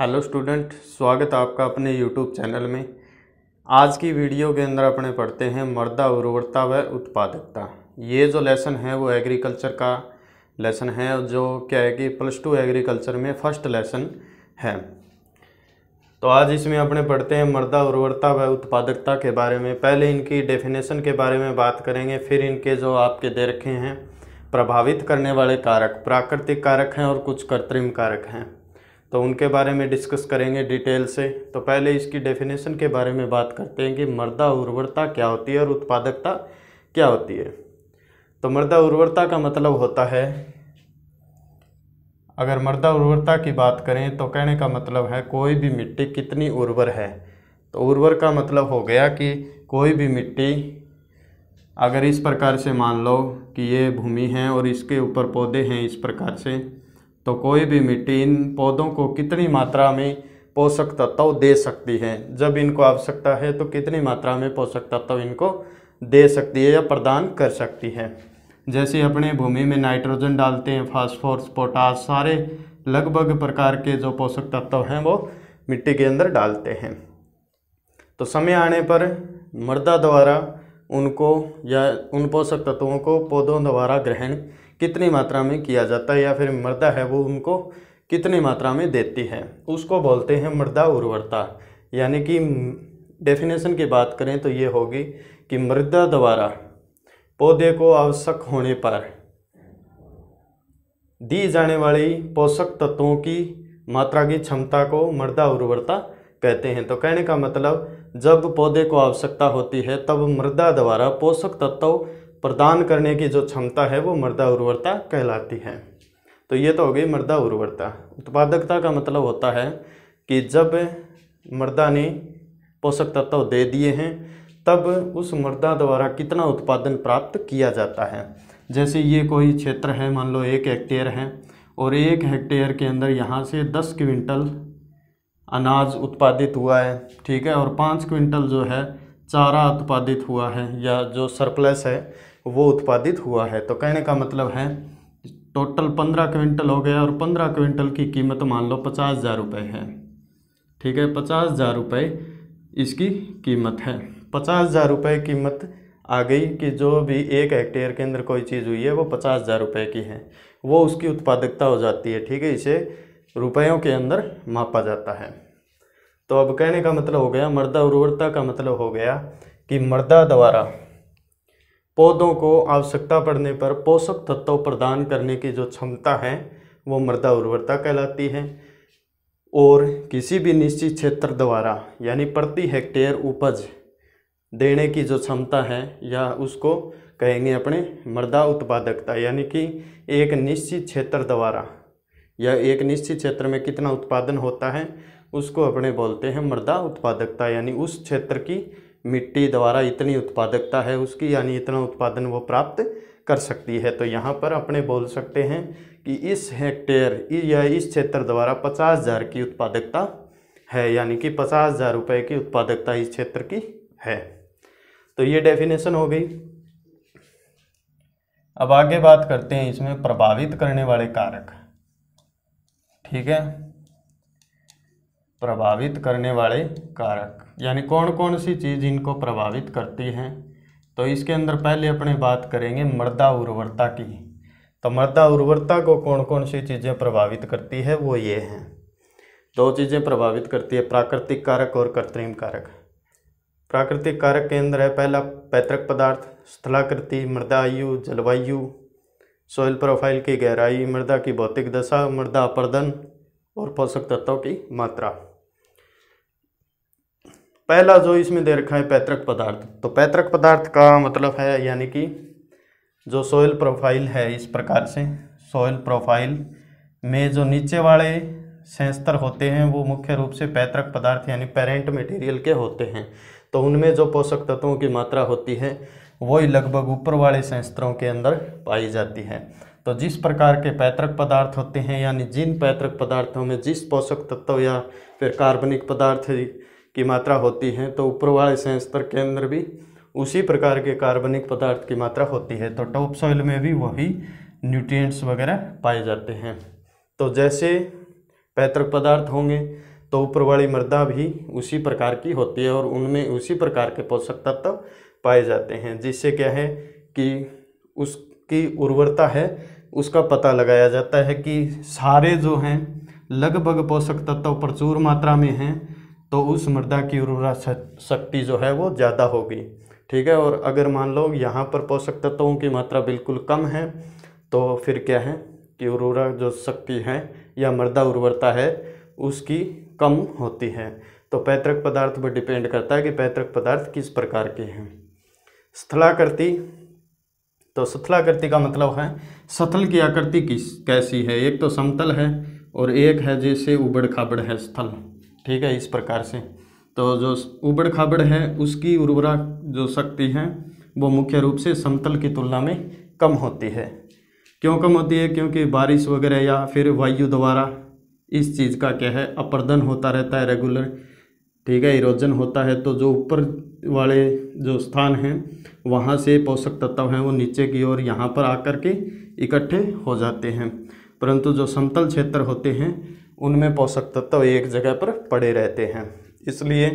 hello student स्वागत आपका अपने यूट्यूब चैनल में आज की वीडियो के अंदर अपने पढ़ते हैं मर्दा उर्वरता व उत्पादकता ये जो लेसन है वो एग्रीकल्चर का लेसन है जो क्या है कि प्लस टू एग्रीकल्चर में फर्स्ट लेसन है तो आज इसमें अपने पढ़ते हैं मर्दा उर्वरता व उत्पादकता के बारे में पहले इनकी डेफिनेशन के बारे में बात करेंगे फिर इनके जो आपके दे रखे हैं प्रभावित करने वाले कारक प्राकृतिक कारक हैं और कुछ कृत्रिम कारक हैं तो उनके बारे में डिस्कस करेंगे डिटेल से तो पहले इसकी डेफिनेशन के बारे में बात करते हैं कि मृदा उर्वरता क्या होती है और उत्पादकता क्या होती है तो मृदा उर्वरता का मतलब होता है अगर मृदा उर्वरता की बात करें तो कहने का मतलब है कोई भी मिट्टी कितनी उर्वर है तो उर्वर का मतलब हो गया कि कोई भी मिट्टी अगर इस प्रकार से मान लो कि ये भूमि है और इसके ऊपर पौधे हैं इस प्रकार से तो कोई भी मिट्टी इन पौधों को कितनी मात्रा में पोषक तत्व दे सकती है जब इनको आवश्यकता है तो कितनी मात्रा में पोषक तत्व इनको दे सकती है या प्रदान कर सकती है जैसे अपने भूमि में नाइट्रोजन डालते हैं फास्फोरस पोटास सारे लगभग प्रकार के जो पोषक तत्व हैं वो मिट्टी के अंदर डालते हैं तो समय आने पर मृदा द्वारा उनको या उन पोषक तत्वों को पौधों द्वारा ग्रहण कितनी मात्रा में किया जाता है या फिर मृदा है वो उनको कितनी मात्रा में देती है उसको बोलते हैं मृदा उर्वरता यानी कि डेफिनेशन की बात करें तो ये होगी कि मृदा द्वारा पौधे को आवश्यक होने पर दी जाने वाली पोषक तत्वों की मात्रा की क्षमता को मृदा उर्वरता कहते हैं तो कहने का मतलब जब पौधे को आवश्यकता होती है तब मृदा द्वारा पोषक तत्व प्रदान करने की जो क्षमता है वो मृदा उर्वरता कहलाती है तो ये तो हो गई मृदा उर्वरता उत्पादकता का मतलब होता है कि जब मृदा ने पोषक तत्व दे दिए हैं तब उस मृदा द्वारा कितना उत्पादन प्राप्त किया जाता है जैसे ये कोई क्षेत्र है मान लो एक हेक्टेयर है और एक हेक्टेयर के अंदर यहाँ से दस क्विंटल अनाज उत्पादित हुआ है ठीक है और पाँच क्विंटल जो है चारा उत्पादित हुआ है या जो सरप्लस है वो उत्पादित हुआ है तो कहने का मतलब है टोटल पंद्रह क्विंटल हो गया और पंद्रह क्विंटल की कीमत मान लो पचास हज़ार रुपये है ठीक है पचास हज़ार रुपये इसकी कीमत है पचास हज़ार रुपये कीमत आ गई कि जो भी एक हेक्टेयर के अंदर कोई चीज़ हुई है वो पचास हज़ार रुपये की है वो उसकी उत्पादकता हो जाती है ठीक है इसे रुपयों के अंदर मापा जाता है तो अब कहने का मतलब हो गया मृदा उर्वरता का मतलब हो गया कि मृदा द्वारा पौधों को आवश्यकता पड़ने पर पोषक तत्व प्रदान करने की जो क्षमता है वो मृदा उर्वरता कहलाती है और किसी भी निश्चित क्षेत्र द्वारा यानी प्रति हेक्टेयर उपज देने की जो क्षमता है या उसको कहेंगे अपने मृदा उत्पादकता यानी कि एक निश्चित क्षेत्र द्वारा या एक निश्चित क्षेत्र में कितना उत्पादन होता है उसको अपने बोलते हैं मृदा उत्पादकता यानी उस क्षेत्र की मिट्टी द्वारा इतनी उत्पादकता है उसकी यानी इतना उत्पादन वो प्राप्त कर सकती है तो यहाँ पर अपने बोल सकते हैं कि इस हेक्टेयर या इस क्षेत्र द्वारा पचास हज़ार की उत्पादकता है यानी कि पचास हज़ार रुपये की उत्पादकता इस क्षेत्र की है तो ये डेफिनेशन हो गई अब आगे बात करते हैं इसमें प्रभावित करने वाले कारक ठीक है प्रभावित करने वाले कारक यानी कौन कौन सी चीज़ इनको प्रभावित करती हैं तो इसके अंदर पहले अपने बात करेंगे मृदा उर्वरता की तो मृदा उर्वरता को कौन कौन सी चीज़ें प्रभावित करती है वो ये हैं दो चीज़ें प्रभावित करती है प्राकृतिक कारक और कृत्रिम कारक प्राकृतिक कारक के अंदर है पहला पैतृक पदार्थ स्थलाकृति मृदा आयु जलवायु सोयल प्रोफाइल की गहराई मृदा की भौतिक दशा मृदा अपर्दन और पोषक तत्वों की मात्रा पहला जो इसमें दे रखा है पैतृक पदार्थ तो पैतृक पदार्थ का मतलब है यानी कि जो सोयल प्रोफाइल है इस प्रकार से सोयल प्रोफाइल में जो नीचे वाले सेंस्तर होते हैं वो मुख्य रूप से पैतृक पदार्थ यानी पेरेंट मटेरियल के होते हैं तो उनमें जो पोषक तत्वों की मात्रा होती है वही लगभग ऊपर वाले सेंसतरों के अंदर पाई जाती है तो जिस प्रकार के पैतृक पदार्थ होते हैं यानी जिन पैतृक पदार्थों में जिस पोषक तत्व या फिर कार्बनिक पदार्थ की मात्रा होती है तो ऊपर वाले संस्तर के अंदर भी उसी प्रकार के कार्बनिक पदार्थ की मात्रा होती है तो टॉप सॉइल में भी वही न्यूट्रिएंट्स वगैरह पाए जाते हैं तो जैसे पैतृक पदार्थ होंगे तो ऊपर वाली मृदा भी उसी प्रकार की होती है और उनमें उसी प्रकार के पोषक तत्व पाए जाते हैं जिससे क्या है कि उसकी उर्वरता है उसका पता लगाया जाता है कि सारे जो हैं लगभग पोषक तत्व प्रचुर मात्रा में हैं तो उस मृदा की उर्वरा शक्ति जो है वो ज़्यादा होगी ठीक है और अगर मान लो यहाँ पर पोषक तत्वों की मात्रा बिल्कुल कम है तो फिर क्या है कि उर्वरा जो शक्ति है या मृदा उर्वरता है उसकी कम होती है तो पैतृक पदार्थ पर डिपेंड करता है कि पैतृक पदार्थ किस प्रकार के हैं स्थलाकृति तो स्थलाकृति का मतलब है स्थल की आकृति किस कैसी है एक तो समतल है और एक है जैसे उबड़ खाबड़ है स्थल ठीक है इस प्रकार से तो जो उबड़ खाबड़ है उसकी उर्वरा जो शक्ति है वो मुख्य रूप से समतल की तुलना में कम होती है क्यों कम होती है क्योंकि बारिश वगैरह या फिर वायु द्वारा इस चीज़ का क्या है अपर्दन होता रहता है रेगुलर ठीक है इरोजन होता है तो जो ऊपर वाले जो स्थान हैं वहाँ से पोषक तत्व हैं वो नीचे की ओर यहाँ पर आकर के इकट्ठे हो जाते हैं परंतु जो समतल क्षेत्र होते हैं उनमें पोषक तत्व एक जगह पर पड़े रहते हैं इसलिए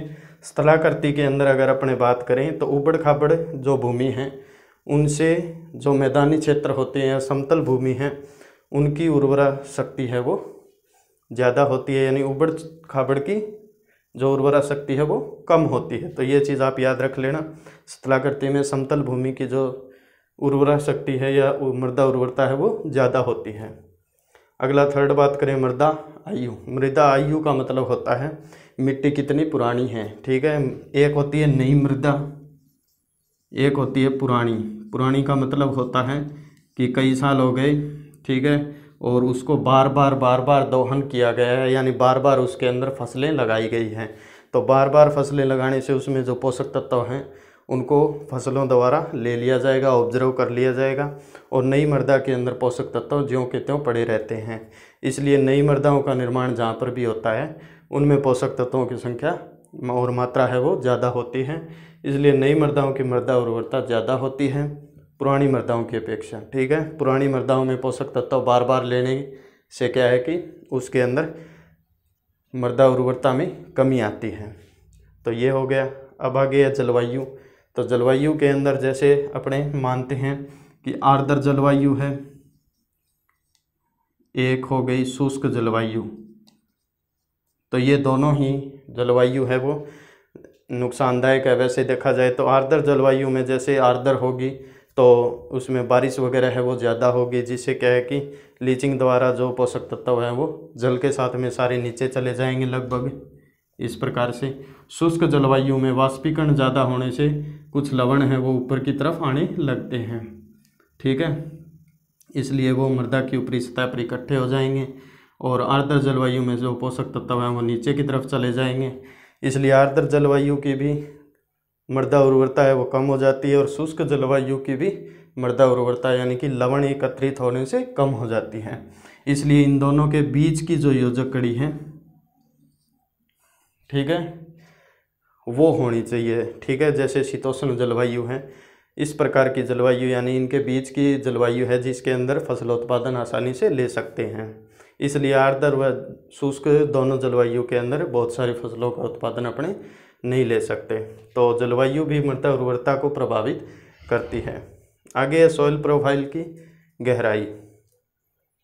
स्थलाकृति के अंदर अगर अपने बात करें तो उबड़ खाबड़ जो भूमि है उनसे जो मैदानी क्षेत्र होते हैं समतल भूमि है उनकी उर्वरा शक्ति है वो ज़्यादा होती है यानी उबड़ खाबड़ की जो उर्वरा शक्ति है वो कम होती है तो ये चीज़ आप याद रख लेना स्थलाकृति में समतल भूमि की जो उर्वरा शक्ति है या मृदा उर्वरता है वो ज़्यादा होती है अगला थर्ड बात करें मृदा आयु मृदा आयु का मतलब होता है मिट्टी कितनी पुरानी है ठीक है एक होती है नई मृदा एक होती है पुरानी पुरानी का मतलब होता है कि कई साल हो गए ठीक है और उसको बार बार बार बार दोहन किया गया है यानी बार बार उसके अंदर फसलें लगाई गई हैं तो बार बार फसलें लगाने से उसमें जो पोषक तत्व हैं उनको फसलों द्वारा ले लिया जाएगा ऑब्जर्व कर लिया जाएगा और नई मृदा के अंदर पोषक तत्व ज्यों के त्यों पड़े रहते हैं इसलिए नई मृदाओं का निर्माण जहाँ पर भी होता है उनमें पोषक तत्वों की संख्या और मात्रा है वो ज़्यादा होती है इसलिए नई मृदाओं की मृदा उर्वरता ज़्यादा होती है पुरानी मृदाओं की अपेक्षा ठीक है पुरानी मृदाओं में पोषक तत्व बार बार लेने से क्या है कि उसके अंदर मृदा उर्वरता में कमी आती है तो ये हो गया अब आ गया जलवायु तो जलवायु के अंदर जैसे अपने मानते हैं कि आर्द्र जलवायु है एक हो गई शुष्क जलवायु तो ये दोनों ही जलवायु है वो नुकसानदायक है वैसे देखा जाए तो आर्द्र जलवायु में जैसे आर्द्र होगी तो उसमें बारिश वगैरह है वो ज़्यादा होगी जिससे क्या है कि लीचिंग द्वारा जो पोषक तत्व है वो जल के साथ में सारे नीचे चले जाएंगे लगभग इस प्रकार से शुष्क जलवायु में वाष्पीकरण ज़्यादा होने से कुछ लवण हैं वो ऊपर की तरफ आने लगते हैं ठीक है इसलिए वो मृदा की ऊपरी सतह पर इकट्ठे हो जाएंगे और आर्द्र जलवायु में जो पोषक तत्व हैं वो नीचे की तरफ चले जाएंगे इसलिए आर्द्र जलवायु की भी मृदा उर्वरता है वो कम हो जाती है और शुष्क जलवायु की भी मृदा उर्वरता यानी कि लवण एकत्रित होने से कम हो जाती है इसलिए इन दोनों के बीच की जो योजक कड़ी है ठीक है वो होनी चाहिए ठीक है जैसे शीतोष्ण जलवायु है इस प्रकार की जलवायु यानी इनके बीच की जलवायु है जिसके अंदर फसल उत्पादन आसानी से ले सकते हैं इसलिए आर्द्र व शुष्क दोनों जलवायु के अंदर बहुत सारी फसलों का उत्पादन अपने नहीं ले सकते तो जलवायु भी मृदा उर्वरता को प्रभावित करती है आगे है सॉइल प्रोफाइल की गहराई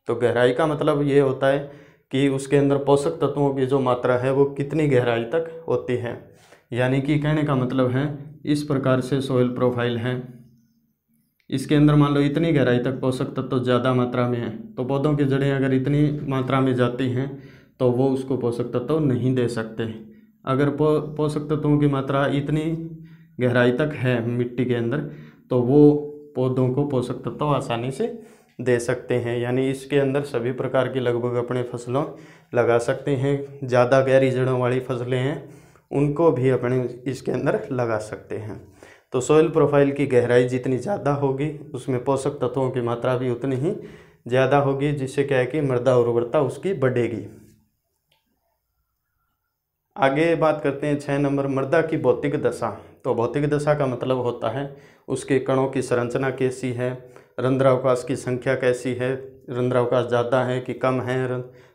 तो गहराई का मतलब ये होता है कि उसके अंदर पोषक तत्वों की जो मात्रा है वो कितनी गहराई तक होती है यानी कि कहने का मतलब है इस प्रकार से सोयल प्रोफाइल है इसके अंदर मान लो इतनी गहराई तक पोषक तत्व तो ज़्यादा मात्रा में है तो पौधों की जड़ें अगर इतनी मात्रा में जाती हैं तो वो उसको पोषक तत्व तो नहीं दे सकते अगर पो, पोषक तत्वों की मात्रा इतनी गहराई तक है मिट्टी के अंदर तो वो पौधों को पोषक तत्व तो आसानी से दे सकते हैं यानी इसके अंदर सभी प्रकार की लगभग अपने फसलों लगा सकते हैं ज़्यादा गहरी जड़ों वाली फसलें हैं उनको भी अपने इसके अंदर लगा सकते हैं तो सॉइल प्रोफाइल की गहराई जितनी ज़्यादा होगी उसमें पोषक तत्वों की मात्रा भी उतनी ही ज़्यादा होगी जिससे क्या है कि मृदा उर्वरता उसकी बढ़ेगी आगे बात करते हैं छः नंबर मृदा की भौतिक दशा तो भौतिक दशा का मतलब होता है उसके कणों की संरचना कैसी है रंध्रावकाश की संख्या कैसी है रंध्रावकाश ज़्यादा है कि कम है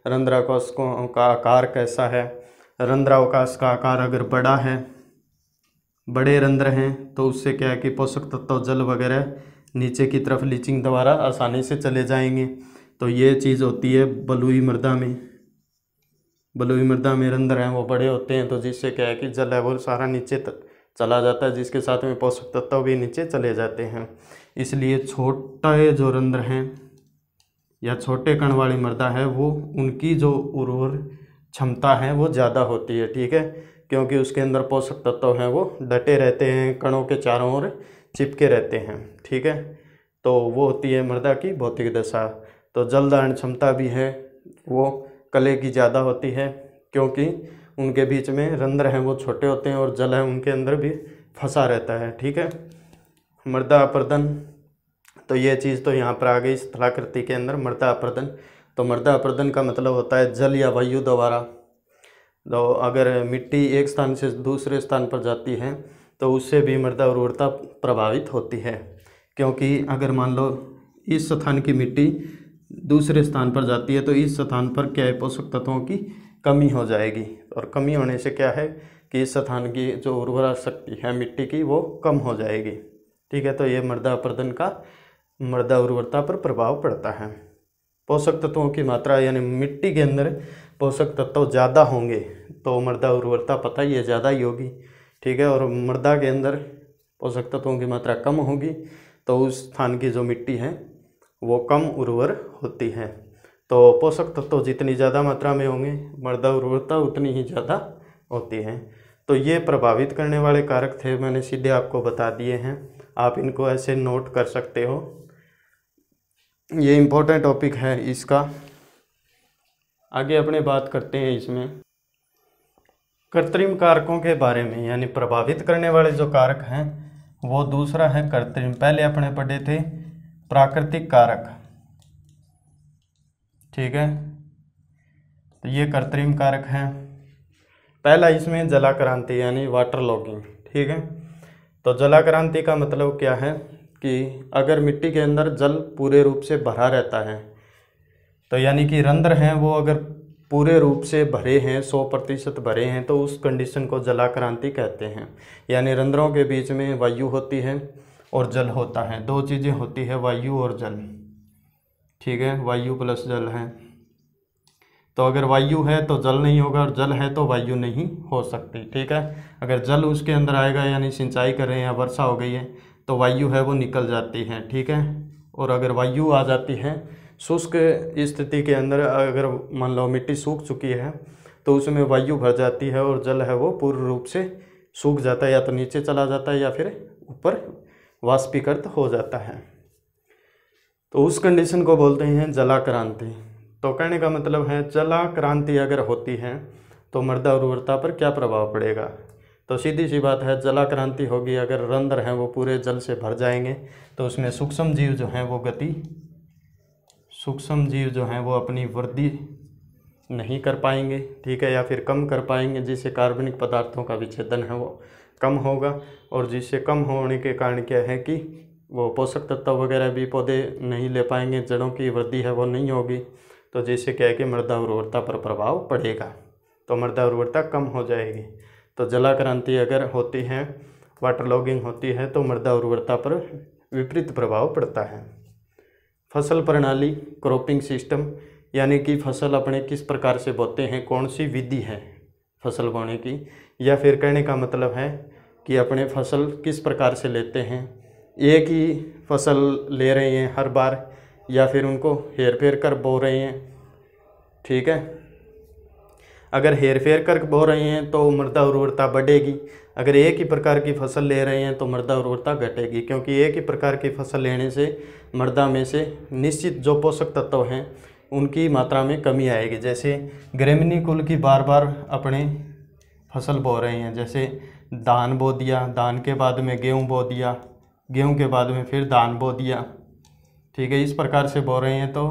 रंध्रावकाश का आकार कैसा है रंध्रावकाश का आकार अगर बड़ा है बड़े रंध्र हैं तो उससे क्या है कि पोषक तत्व जल वगैरह नीचे की तरफ लीचिंग द्वारा आसानी से चले जाएंगे तो ये चीज़ होती है बलुई मृदा में बलुई मृदा में रंध्र हैं वो बड़े होते हैं तो जिससे क्या है कि जल है वो सारा नीचे त, चला जाता है जिसके साथ में पोषक तत्व भी नीचे चले जाते हैं इसलिए छोटे जो रंध्र हैं या छोटे कण वाली मृदा है वो उनकी जो उर्वर क्षमता है वो ज़्यादा होती है ठीक है क्योंकि उसके अंदर पोषक तत्व हैं वो डटे रहते हैं कणों के चारों ओर चिपके रहते हैं ठीक है तो वो होती है मृदा की भौतिक दशा तो जल धारण क्षमता भी है वो कले की ज़्यादा होती है क्योंकि उनके बीच में रंध्र हैं वो छोटे होते हैं और जल है उनके अंदर भी फंसा रहता है ठीक है मृदा अपर्दन तो ये चीज़ तो यहाँ पर आ गई स्थलाकृति के अंदर मृदा अपर्दन तो मृदा अपरदन का मतलब होता है जल या वायु द्वारा तो अगर मिट्टी एक स्थान से दूसरे स्थान पर जाती है तो उससे भी मृदा उर्वरता प्रभावित होती है क्योंकि अगर मान लो इस स्थान की मिट्टी दूसरे स्थान पर जाती है तो इस स्थान पर क्या है पोषक तत्वों की कमी हो जाएगी और कमी होने से क्या है कि इस स्थान की जो उर्वरा शक्ति है मिट्टी की वो कम हो जाएगी ठीक है तो ये मृदा अपरदन का मृदा उर्वरता पर प्रभाव पड़ता है पोषक तत्वों की मात्रा यानी मिट्टी के अंदर पोषक तत्व ज़्यादा होंगे तो मृदा उर्वरता पता ही है ज़्यादा ही होगी ठीक है और मृदा के अंदर पोषक तत्वों की मात्रा कम होगी तो उस स्थान की जो मिट्टी है वो कम उर्वर होती है तो पोषक तत्व जितनी ज़्यादा मात्रा में होंगे मृदा उर्वरता उतनी ही ज़्यादा होती है तो ये प्रभावित करने वाले कारक थे मैंने सीधे आपको बता दिए हैं आप इनको ऐसे नोट कर सकते हो ये इम्पोर्टेंट टॉपिक है इसका आगे अपने बात करते हैं इसमें कृत्रिम कारकों के बारे में यानी प्रभावित करने वाले जो कारक हैं वो दूसरा है कृत्रिम पहले अपने पढ़े थे प्राकृतिक कारक ठीक है तो ये कृत्रिम कारक हैं पहला इसमें जलाक्रांति यानी वाटर लॉगिंग ठीक है तो जलाक्रांति का मतलब क्या है कि अगर मिट्टी के अंदर जल पूरे रूप से भरा रहता है तो यानी कि रंध्र हैं वो अगर पूरे रूप से भरे हैं सौ प्रतिशत भरे हैं तो उस कंडीशन को जलाक्रांति कहते हैं यानी रंध्रों के बीच में वायु होती है और जल होता है दो चीज़ें होती है वायु और जल ठीक है वायु प्लस जल है तो अगर वायु है तो जल नहीं होगा और जल है तो वायु नहीं हो सकती ठीक है अगर जल उसके अंदर आएगा यानी सिंचाई कर रहे हैं या वर्षा हो गई है तो वायु है वो निकल जाती है ठीक है और अगर वायु आ जाती है शुष्क स्थिति के अंदर अगर मान लो मिट्टी सूख चुकी है तो उसमें वायु भर जाती है और जल है वो पूर्ण रूप से सूख जाता है या तो नीचे चला जाता है या फिर ऊपर वाष्पीकृत हो जाता है तो उस कंडीशन को बोलते हैं जलाक्रांति तो कहने का मतलब है जलाक्रांति अगर होती है तो मृदा उर्वरता पर क्या प्रभाव पड़ेगा तो सीधी सी बात है जलाक्रांति होगी अगर रंध्र हैं वो पूरे जल से भर जाएंगे तो उसमें सूक्ष्म जीव जो हैं वो गति सूक्ष्म जीव जो हैं वो अपनी वृद्धि नहीं कर पाएंगे ठीक है या फिर कम कर पाएंगे जिससे कार्बनिक पदार्थों का विच्छेदन है वो कम होगा और जिससे कम होने के कारण क्या है कि वो पोषक तत्व वगैरह भी पौधे नहीं ले पाएंगे जड़ों की वृद्धि है वो नहीं होगी तो जिससे क्या है कि मृदा उर्वरता पर प्रभाव पड़ेगा तो मृदा उर्वरता कम हो जाएगी तो जला क्रांति अगर होती है वाटर लॉगिंग होती है तो मृदा उर्वरता पर विपरीत प्रभाव पड़ता है फसल प्रणाली क्रॉपिंग सिस्टम यानी कि फसल अपने किस प्रकार से बोते हैं कौन सी विधि है फसल बोने की या फिर कहने का मतलब है कि अपने फसल किस प्रकार से लेते हैं एक ही फसल ले रहे हैं हर बार या फिर उनको हेर फेर कर बो रहे हैं ठीक है अगर हेर फेर कर बो रहे हैं तो मृदा उर्वरता बढ़ेगी अगर एक ही प्रकार की फसल ले रहे हैं तो मृदा उर्वरता घटेगी क्योंकि एक ही प्रकार की फसल लेने से मृदा में से निश्चित जो पोषक तत्व हैं उनकी मात्रा में कमी आएगी जैसे ग्रेमिनी कुल की बार बार अपने फसल बो रहे हैं जैसे धान बो दिया धान के बाद में गेहूँ बो दिया गेहूँ के बाद में फिर धान बो दिया ठीक है इस प्रकार से बो रहे हैं तो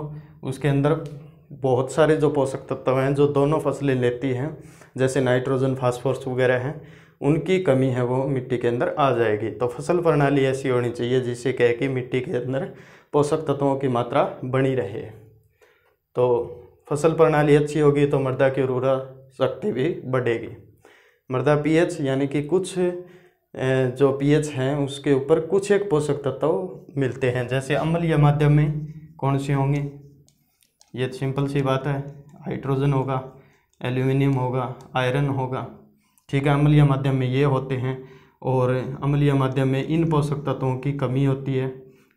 उसके अंदर बहुत सारे जो पोषक तत्व हैं जो दोनों फसलें लेती हैं जैसे नाइट्रोजन फास्फोरस वगैरह हैं उनकी कमी है वो मिट्टी के अंदर आ जाएगी तो फसल प्रणाली ऐसी होनी चाहिए जिससे कह कि मिट्टी के अंदर पोषक तत्वों की मात्रा बनी रहे तो फसल प्रणाली अच्छी होगी तो मृदा की उर्वरा शक्ति भी बढ़ेगी मृदा पीएच यानी कि कुछ जो पीएच हैं उसके ऊपर कुछ एक पोषक तत्व मिलते हैं जैसे अम्लीय माध्यम में कौन से होंगे ये सिंपल सी बात है हाइड्रोजन होगा एल्यूमिनियम होगा आयरन होगा ठीक है अम्लीय माध्यम में ये होते हैं और अम्लीय माध्यम में इन पोषक तत्वों की कमी होती है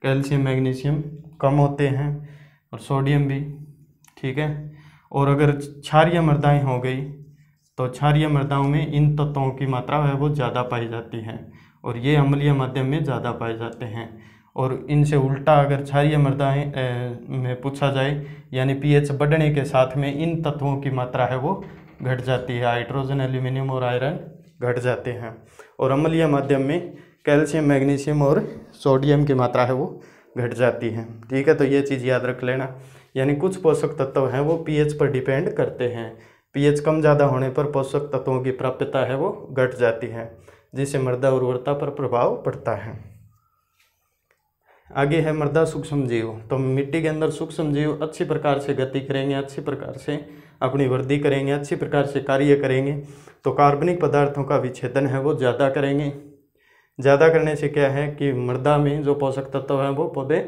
कैल्शियम मैग्नीशियम कम होते हैं और सोडियम भी ठीक है और अगर क्षारिय मृदाएँ हो गई तो क्षारिय मृदाओं में इन तत्वों की मात्रा है वो ज़्यादा पाई जाती है और ये अम्लीय माध्यम में ज़्यादा पाए जाते हैं और इनसे उल्टा अगर क्षारिय मृदाएँ में पूछा जाए यानी पीएच बढ़ने के साथ में इन तत्वों की मात्रा है वो घट जाती है हाइड्रोजन एल्यूमिनियम और आयरन घट जाते हैं और अम्लीय माध्यम में कैल्शियम मैग्नीशियम और सोडियम की मात्रा है वो घट जाती है ठीक है तो ये चीज़ याद रख लेना यानी कुछ पोषक तत्व हैं वो पीएच पर डिपेंड करते हैं पीएच कम ज़्यादा होने पर पोषक तत्वों की प्राप्यता है वो घट जाती है जिससे मृदा उर्वरता पर प्रभाव पड़ता है आगे है मृदा सूक्ष्म जीव तो मिट्टी के अंदर सूक्ष्म जीव अच्छी प्रकार से गति करेंगे अच्छी प्रकार से अपनी वृद्धि करेंगे अच्छी प्रकार से कार्य करेंगे तो कार्बनिक पदार्थों का विच्छेदन है वो ज़्यादा करेंगे ज़्यादा करने से क्या है कि मृदा में जो पोषक तत्व हैं वो पौधे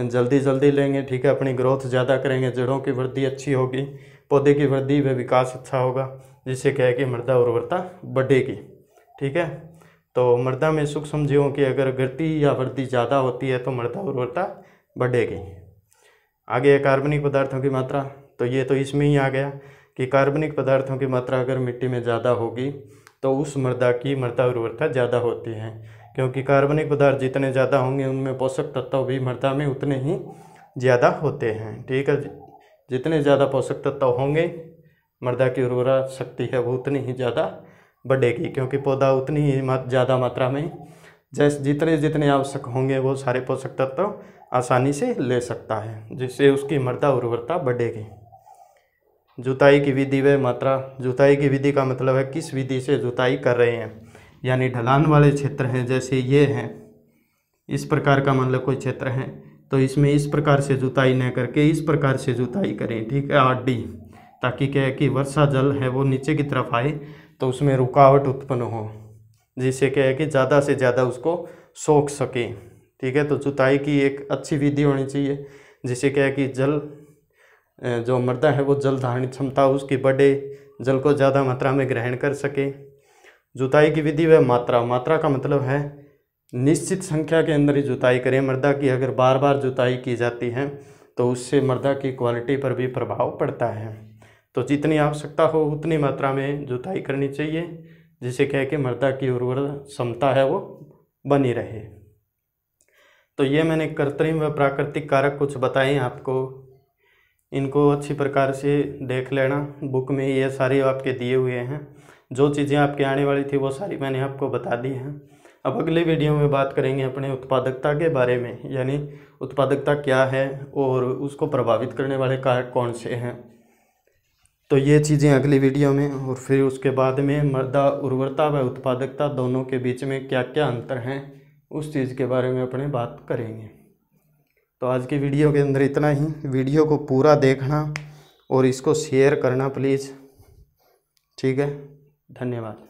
जल्दी जल्दी लेंगे ठीक है अपनी ग्रोथ ज़्यादा करेंगे जड़ों की वृद्धि अच्छी होगी पौधे की वृद्धि व विकास अच्छा होगा जिससे क्या है कि मृदा उर्वरता बढ़ेगी ठीक है तो मृदा में सूक्ष्म जीवों की अगर गति या वृद्धि ज़्यादा होती है तो मृदा उर्वरता बढ़ेगी आगे कार्बनिक पदार्थों की मात्रा तो ये तो इसमें ही आ गया कि कार्बनिक पदार्थों की मात्रा अगर मिट्टी में ज़्यादा होगी तो उस मृदा की मृदा उर्वरता ज़्यादा होती है क्योंकि कार्बनिक पदार्थ जितने ज़्यादा होंगे उनमें पोषक तत्व भी मृदा में उतने ही ज़्यादा होते हैं ठीक है जितने ज़्यादा पोषक तत्व होंगे मृदा की उर्वरा शक्ति है वो उतनी ही ज़्यादा बढ़ेगी क्योंकि पौधा उतनी ही मत ज़्यादा मात्रा में जैसे जितने जितने आवश्यक होंगे वो सारे पोषक तत्व तो आसानी से ले सकता है जिससे उसकी मृदा उर्वरता बढ़ेगी जुताई की विधि वह मात्रा जुताई की विधि का मतलब है किस विधि से जुताई कर रहे हैं यानी ढलान वाले क्षेत्र हैं जैसे ये हैं इस प्रकार का मतलब कोई क्षेत्र है तो इसमें इस प्रकार से जुताई न करके इस प्रकार से जुताई करें ठीक है आर डी ताकि क्या है कि वर्षा जल है वो नीचे की तरफ आए तो उसमें रुकावट उत्पन्न हो जिससे क्या है कि ज़्यादा से ज़्यादा उसको सोख सके ठीक है तो जुताई की एक अच्छी विधि होनी चाहिए जिससे क्या है कि जल जो मृदा है वो जल धारण क्षमता उसकी बढ़े जल को ज़्यादा मात्रा में ग्रहण कर सके जुताई की विधि वह मात्रा मात्रा का मतलब है निश्चित संख्या के अंदर ही जुताई करें मृदा की अगर बार बार जुताई की जाती है तो उससे मृदा की क्वालिटी पर भी प्रभाव पड़ता है तो जितनी आवश्यकता हो उतनी मात्रा में जुताई करनी चाहिए जिसे कह के मृदा की उर्वर क्षमता है वो बनी रहे तो ये मैंने कृत्रिम व प्राकृतिक कारक कुछ बताए आपको इनको अच्छी प्रकार से देख लेना बुक में ये सारे आपके दिए हुए हैं जो चीज़ें आपके आने वाली थी वो सारी मैंने आपको बता दी हैं अब अगले वीडियो में बात करेंगे अपने उत्पादकता के बारे में यानी उत्पादकता क्या है और उसको प्रभावित करने वाले कारक कौन से हैं तो ये चीज़ें अगली वीडियो में और फिर उसके बाद में मृदा उर्वरता व उत्पादकता दोनों के बीच में क्या क्या अंतर हैं उस चीज़ के बारे में अपने बात करेंगे तो आज की वीडियो के अंदर इतना ही वीडियो को पूरा देखना और इसको शेयर करना प्लीज़ ठीक है धन्यवाद